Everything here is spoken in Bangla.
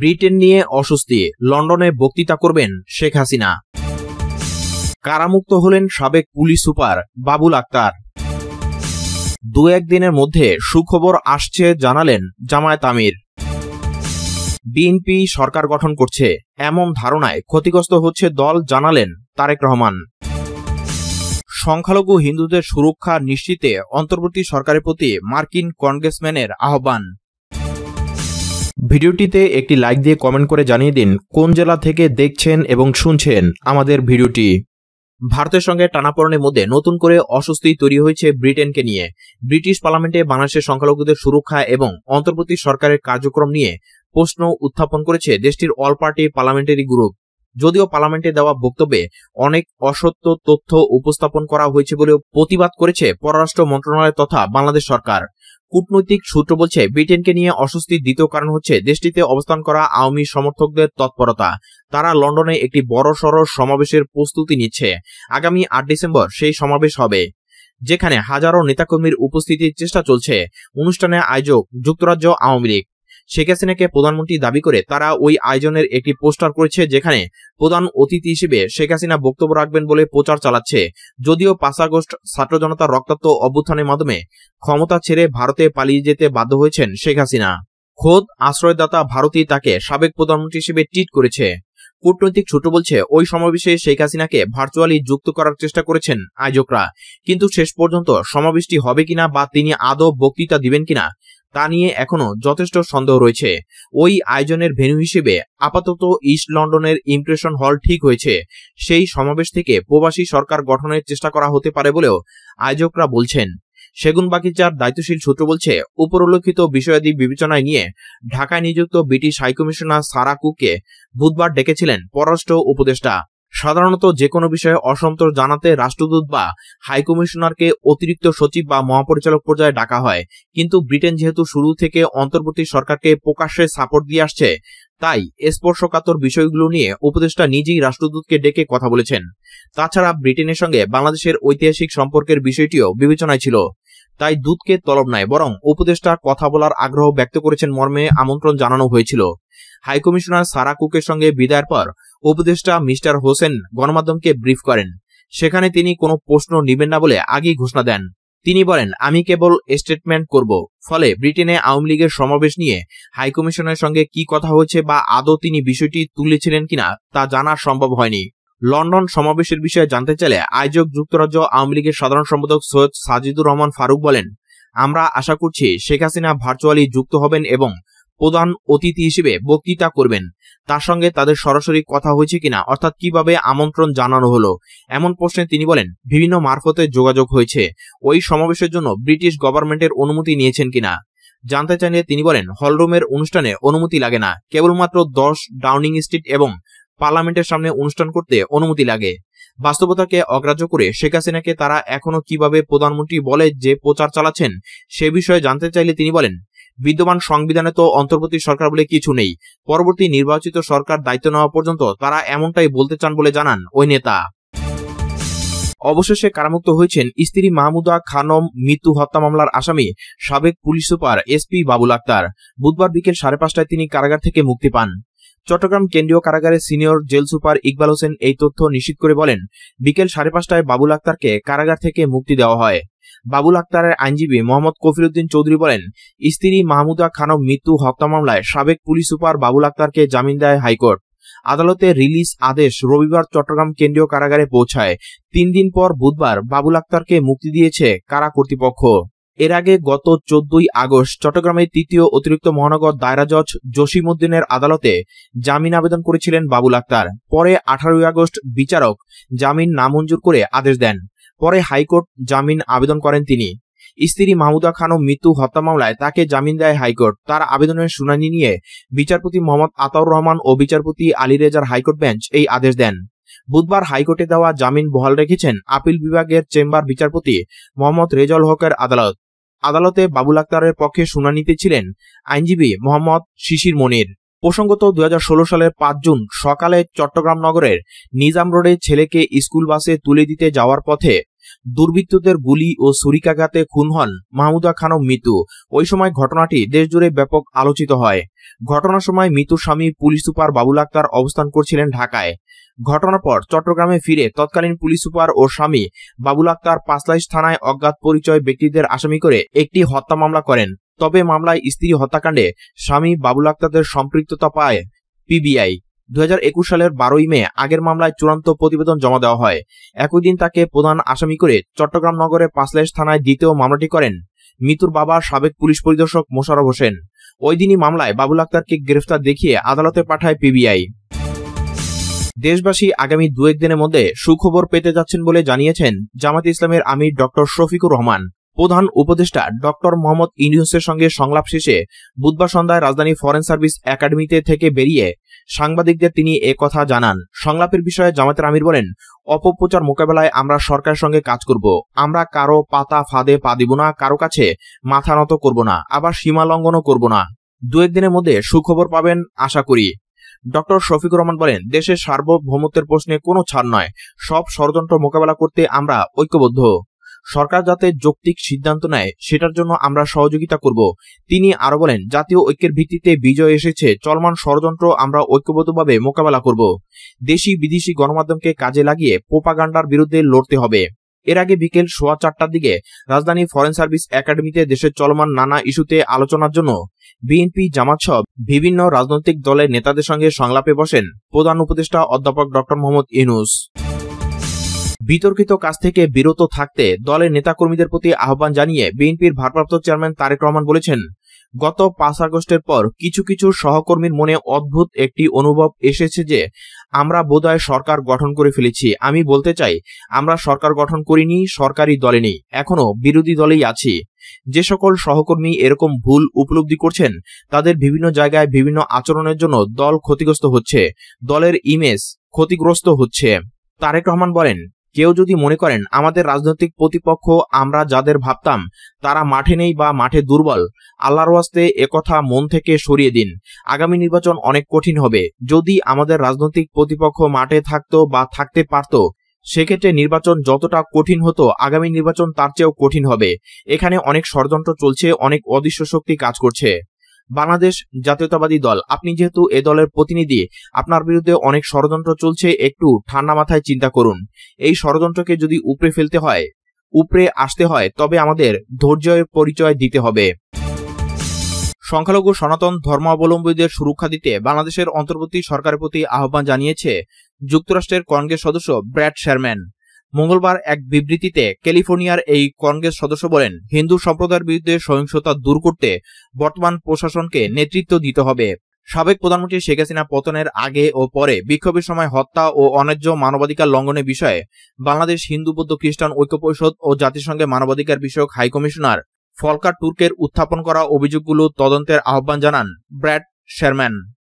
ব্রিটেন নিয়ে অস্বস্তি লন্ডনে বক্তৃতা করবেন শেখ হাসিনা কারামুক্ত হলেন সাবেক পুলিশ সুপার বাবুল আক্তার দু একদিনের মধ্যে সুখবর আসছে জানালেন জামায়াত আমির বিএনপি সরকার গঠন করছে এমন ধারণায় ক্ষতিগ্রস্ত হচ্ছে দল জানালেন তারেক রহমান সংখ্যালঘু হিন্দুদের সুরক্ষা নিশ্চিতে অন্তর্বর্তী সরকারের প্রতি মার্কিন কংগ্রেসম্যানের আহ্বান ভিডিওটিতে একটি লাইক দিয়ে কমেন্ট করে জানিয়ে দিন কোন জেলা থেকে দেখছেন এবং শুনছেন আমাদের ভিডিওটি ভারতের সঙ্গে টানাপড়নের মধ্যে নতুন করে অস্বস্তি তৈরি হয়েছে ব্রিটেনকে নিয়ে ব্রিটিশ পার্লামেন্টে বাংলাদেশের সংখ্যালঘুদের সুরক্ষা এবং অন্তর্বর্তী সরকারের কার্যক্রম নিয়ে প্রশ্ন উত্থাপন করেছে দেশটির অল পার্টি পার্লামেন্টারি গ্রুপ যদিও পার্লামেন্টে দেওয়া বক্তব্যে অনেক অসত্য তথ্য উপস্থাপন করা হয়েছে বলেও প্রতিবাদ করেছে পররাষ্ট্র মন্ত্রণালয় তথা বাংলাদেশ সরকার কূটনৈতিক সূত্র বলছে ব্রিটেনকে নিয়ে অস্বস্তির দ্বিতীয় কারণ হচ্ছে দেশটিতে অবস্থান করা আওয়ামী সমর্থকদের তৎপরতা তারা লন্ডনে একটি বড় সড় সমাবেশের প্রস্তুতি নিচ্ছে আগামী আট ডিসেম্বর সেই সমাবেশ হবে যেখানে হাজারো নেতাকর্মীর উপস্থিতির চেষ্টা চলছে অনুষ্ঠানে আয়োজক যুক্তরাজ্য আওয়ামী লীগ শেখ হাসিনাকে প্রধানমন্ত্রী দাবি করে তারা ওই আয়োজনের একটি পোস্টার করেছে যেখানে প্রধান অতিথি হিসেবে শেখ হাসিনা বক্তব্য রাখবেন বলে প্রচার চালাচ্ছে যদিও পাঁচ আগস্ট ছাত্র জনতার রক্তাক্ত অভ্যুত্থানের মাধ্যমে ক্ষমতা ছেড়ে ভারতে পালিয়ে যেতে বাধ্য হয়েছেন শেখ হাসিনা খোদ আশ্রয়দাতা ভারতী তাকে সাবেক প্রধানমন্ত্রী হিসেবে টিট করেছে কূটনৈতিক ছোট বলছে ওই সমাবেশে শেখ হাসিনাকে ভার্চুয়ালি যুক্ত করার চেষ্টা করেছেন আয়োজকরা কিন্তু শেষ পর্যন্ত সমাবেশটি হবে কিনা বা তিনি আদৌ বক্তৃতা দিবেন কিনা তা নিয়ে এখনো যথেষ্ট সন্দেহ রয়েছে ওই আয়োজনের ভেন্যু হিসেবে আপাতত ইস্ট লন্ডনের ইমপ্রেশন হল ঠিক হয়েছে সেই সমাবেশ থেকে প্রবাসী সরকার গঠনের চেষ্টা করা হতে পারে বলেও আয়োজকরা বলছেন সেগুন বাগিচার দায়িত্বশীল সূত্র বলছে উপরোল্লিখিত বিষয়াদি বিবেচনায় নিয়ে ঢাকায় নিযুক্ত ব্রিটিশ হাইকমিশনার সারা কুককে বুধবার ডেকেছিলেন পররাষ্ট্র উপদেষ্টা সাধারণত যে কোনো বিষয়ে অসন্তোষ জানাতে রাষ্ট্রদূত বা হাইকমিশনারকে অতিরিক্ত সচিব বা মহাপরিচালক পর্যায়ে ডাকা হয় কিন্তু ব্রিটেন যেহেতু শুরু থেকে অন্তর্বর্তী সরকারকে প্রকাশ্যে সাপোর্ট দিয়ে আসছে তাই স্পর্শকাতর বিষয়গুলো নিয়ে উপদেষ্টা নিজেই রাষ্ট্রদূতকে ডেকে কথা বলেছেন তাছাড়া ব্রিটেনের সঙ্গে বাংলাদেশের ঐতিহাসিক সম্পর্কের বিষয়টিও বিবেচনায় ছিল তাই দুধকে তলব নাই বরং উপদেষ্টা কথা বলার আগ্রহ ব্যক্ত করেছেন মর্মে আমন্ত্রণ জানানো হয়েছিল হাইকমিশনার সারা কুকের সঙ্গে বিদায়ের পর উপদেষ্টা মিস্টার হোসেন গণমাধ্যমকে ব্রিফ করেন সেখানে তিনি কোনো প্রশ্ন নেবেন না বলে আগেই ঘোষণা দেন তিনি বলেন আমি কেবল স্টেটমেন্ট করব ফলে ব্রিটেনে আওয়ামী লীগের সমাবেশ নিয়ে হাইকমিশনের সঙ্গে কি কথা হয়েছে বা আদৌ তিনি বিষয়টি তুলেছিলেন কিনা তা জানা সম্ভব হয়নি লন্ডন সমাবেশের বিষয়ে জানতে চাইলে আয়োজক যুক্তরাজ্য আওয়ামী লীগের সাধারণ সম্পাদক সৈয়দ সাজিদুর রহমান ফারুক বলেন আমরা আশা করছি শেখ হাসিনা ভার্চুয়ালি যুক্ত হবেন এবং প্রধান অতিথি হিসেবে বক্তৃতা করবেন তার সঙ্গে তাদের সরাসরি কথা হয়েছে কিনা অর্থাৎ কিভাবে আমন্ত্রণ জানানো হলো এমন প্রশ্নে তিনি বলেন বিভিন্ন মারফতে যোগাযোগ হয়েছে ওই সমাবেশের জন্য ব্রিটিশ গভর্নমেন্টের অনুমতি নিয়েছেন কিনা জানতে চাইলে তিনি বলেন হলরুমের অনুষ্ঠানে অনুমতি লাগে না কেবলমাত্র দশ ডাউনিং স্ট্রিট এবং পার্লামেন্টের সামনে অনুষ্ঠান করতে অনুমতি লাগে বাস্তবতাকে অগ্রাহ্য করে শেখ হাসিনাকে তারা এখনো কিভাবে প্রধানমন্ত্রী বলে যে প্রচার চালাচ্ছেন সে বিষয়ে জানতে চাইলে তিনি বলেন বিদ্যমান সংবিধানে তো অন্তর্বর্তী সরকার বলে কিছু নেই পরবর্তী নির্বাচিত সরকার দায়িত্ব নেওয়া পর্যন্ত তারা এমনটাই বলতে চান বলে জানান ওই নেতা অবশেষে কারামুক্ত হয়েছেন স্ত্রী মাহমুদা খানম মৃত্যু হত্যা মামলার আসামি সাবেক police super SP Babul Akter বুধবার বিকেল সাড়ে পাঁচটায় তিনি কারাগার থেকে মুক্তি পান চট্টগ্রাম কেন্দ্রীয় কারাগারের senior jail super Iqbal Hossain এই তথ্য নিশ্চিত করে বলেন বিকেল সাড়ে পাঁচটায় বাবুল আক্তারকে কারাগার থেকে মুক্তি দেওয়া হয় বাবুল আক্তারের আইনজীবী মোহাম্মদ কফিরুদ্দিন চৌধুরী বলেন স্ত্রী মাহমুদা খানম মৃত্যু হত্যা মামলায় সাবেক পুলিশ সুপার বাবুল আক্তারকে জামিন দেয় হাইকোর্ট আদালতে রিলিজ আদেশ রবিবার চট্টগ্রাম কেন্দ্রীয় কারাগারে পৌঁছায় তিন দিন পর বুধবার বাবুল আক্তারকে মুক্তি দিয়েছে কারা কর্তৃপক্ষ এর আগে গত চোদ্দই আগস্ট চট্টগ্রামের তৃতীয় অতিরিক্ত মহানগর দায়রা জজ উদ্দিনের আদালতে জামিন আবেদন করেছিলেন বাবুল আক্তার পরে আঠারোই আগস্ট বিচারক জামিন নামঞ্জুর করে আদেশ দেন পরে হাইকোর্ট জামিন আবেদন করেন তিনি স্ত্রী মাহমুদা ও মৃত্যু হত্যা মামলায় তাকে জামিন দেয় হাইকোর্ট তার আবেদনের শুনানি নিয়ে বিচারপতি মোহাম্মদ আতাউর রহমান ও বিচারপতি আলী রেজার হাইকোর্ট বেঞ্চ এই আদেশ দেন বুধবার হাইকোর্টে দেওয়া জামিন বহাল রেখেছেন আপিল বিভাগের চেম্বার বিচারপতি মোহাম্মদ রেজল হকের আদালত আদালতে বাবুল আক্তারের পক্ষে শুনানিতে ছিলেন আইনজীবী মোহাম্মদ শিশির মনির প্রসঙ্গত দু সালের পাঁচ জুন সকালে চট্টগ্রাম নগরের নিজাম রোডে ছেলেকে স্কুল বাসে তুলে দিতে যাওয়ার পথে দুর্বৃত্তদের গুলি ও সুরিকাঘাতে খুন হন মাহমুদা খানম মিতু ওই সময় ঘটনাটি দেশজুড়ে ব্যাপক আলোচিত হয় ঘটনার সময় মিতুর স্বামী পুলিশ সুপার বাবুল আক্তার অবস্থান করছিলেন ঢাকায় ঘটনার পর চট্টগ্রামে ফিরে তৎকালীন পুলিশ সুপার ও স্বামী বাবুল আক্তার পাঁচলাইশ থানায় অজ্ঞাত পরিচয় ব্যক্তিদের আসামি করে একটি হত্যা মামলা করেন তবে মামলায় স্ত্রী হত্যাকাণ্ডে স্বামী বাবুল আক্তারদের সম্পৃক্ততা পায় পিবিআই দু সালের বারোই মে আগের মামলায় চূড়ান্ত প্রতিবেদন জমা দেওয়া হয় একই দিন তাকে প্রধান আসামি করে চট্টগ্রাম নগরে পাঁচলাইশ থানায় দ্বিতীয় মামলাটি করেন মিতুর বাবা সাবেক পুলিশ পরিদর্শক মোশারফ হোসেন ওই দিনই মামলায় বাবুল আক্তারকে গ্রেফতার দেখিয়ে আদালতে পাঠায় পিবিআই দেশবাসী আগামী দু একদিনের মধ্যে সুখবর পেতে যাচ্ছেন বলে জানিয়েছেন জামাত ইসলামের আমির ডক্টর শফিকুর রহমান প্রধান উপদেষ্টা ডক্টর মোহাম্মদ ইউনুসের সঙ্গে সংলাপ শেষে বুধবার সন্ধ্যায় রাজধানী ফরেন সার্ভিস একাডেমিতে থেকে বেরিয়ে সাংবাদিকদের তিনি কথা জানান সংলাপের বিষয়ে জামাতের আমির বলেন অপপ্রচার মোকাবেলায় আমরা সরকারের সঙ্গে কাজ করব আমরা কারো পাতা ফাঁদে পা দিব না কারো কাছে মাথা নত করব না আবার সীমা লঙ্ঘনও করব না দু একদিনের মধ্যে সুখবর পাবেন আশা করি ডক্টর শফিক রহমান বলেন দেশের সার্বভৌমত্বের প্রশ্নে কোনো ছাড় নয় সব ষড়যন্ত্র মোকাবেলা করতে আমরা ঐক্যবদ্ধ সরকার যাতে যৌক্তিক সিদ্ধান্ত নেয় সেটার জন্য আমরা সহযোগিতা করব তিনি আরো বলেন জাতীয় ঐক্যের ভিত্তিতে বিজয় এসেছে চলমান ষড়যন্ত্র আমরা ঐক্যবদ্ধভাবে মোকাবেলা করব দেশি বিদেশি গণমাধ্যমকে কাজে লাগিয়ে পোপাগান্ডার বিরুদ্ধে লড়তে হবে এর আগে বিকেল সোয়া চারটার দিকে রাজধানী ফরেন সার্ভিস একাডেমিতে দেশের চলমান নানা ইস্যুতে আলোচনার জন্য বিএনপি জামাত সব বিভিন্ন রাজনৈতিক দলের নেতাদের সঙ্গে সংলাপে বসেন প্রধান উপদেষ্টা অধ্যাপক ডক্টর মোহাম্মদ ইনুস বিতর্কিত কাজ থেকে বিরত থাকতে দলের নেতাকর্মীদের প্রতি আহ্বান জানিয়ে বিএনপির ভারপ্রাপ্ত চেয়ারম্যান তারেক রহমান বলেছেন গত পাঁচ আগস্টের পর কিছু কিছু সহকর্মীর মনে অদ্ভুত একটি অনুভব এসেছে যে আমরা বোধহয় সরকার গঠন করে ফেলেছি আমি বলতে চাই আমরা সরকার গঠন করিনি সরকারি দলে নেই এখনো বিরোধী দলেই আছি যে সকল সহকর্মী এরকম ভুল উপলব্ধি করছেন তাদের বিভিন্ন জায়গায় বিভিন্ন আচরণের জন্য দল ক্ষতিগ্রস্ত হচ্ছে দলের ইমেজ ক্ষতিগ্রস্ত হচ্ছে তারেক রহমান বলেন কেউ যদি মনে করেন আমাদের রাজনৈতিক প্রতিপক্ষ আমরা যাদের ভাবতাম তারা মাঠে নেই বা মাঠে দুর্বল আল্লাহর ওয়াস্তে একথা মন থেকে সরিয়ে দিন আগামী নির্বাচন অনেক কঠিন হবে যদি আমাদের রাজনৈতিক প্রতিপক্ষ মাঠে থাকতো বা থাকতে পারত সেক্ষেত্রে নির্বাচন যতটা কঠিন হতো আগামী নির্বাচন তার চেয়েও কঠিন হবে এখানে অনেক ষড়যন্ত্র চলছে অনেক অদৃশ্য শক্তি কাজ করছে বাংলাদেশ জাতীয়তাবাদী দল আপনি যেহেতু এ দলের প্রতিনিধি আপনার বিরুদ্ধে অনেক ষড়যন্ত্র চলছে একটু ঠান্ডা মাথায় চিন্তা করুন এই ষড়যন্ত্রকে যদি উপরে ফেলতে হয় উপরে আসতে হয় তবে আমাদের ধৈর্যের পরিচয় দিতে হবে সংখ্যালঘু সনাতন ধর্মাবলম্বীদের সুরক্ষা দিতে বাংলাদেশের অন্তর্বর্তী সরকারের প্রতি আহ্বান জানিয়েছে যুক্তরাষ্ট্রের কংগ্রেস সদস্য ব্র্যাড শেয়ারম্যান মঙ্গলবার এক বিবৃতিতে ক্যালিফোর্নিয়ার এই কংগ্রেস সদস্য বলেন হিন্দু সম্প্রদায়ের বিরুদ্ধে সহিংসতা দূর করতে বর্তমান প্রশাসনকে নেতৃত্ব দিতে হবে সাবেক প্রধানমন্ত্রী শেখ হাসিনা পতনের আগে ও পরে বিক্ষোভের সময় হত্যা ও অন্যায্য মানবাধিকার লঙ্ঘনের বিষয়ে বাংলাদেশ হিন্দু বৌদ্ধ খ্রিস্টান ঐক্য পরিষদ ও জাতিসংঘের মানবাধিকার বিষয়ক হাইকমিশনার ফলকার টুর্কের উত্থাপন করা অভিযোগগুলো তদন্তের আহ্বান জানান ব্র্যাড শেরম্যান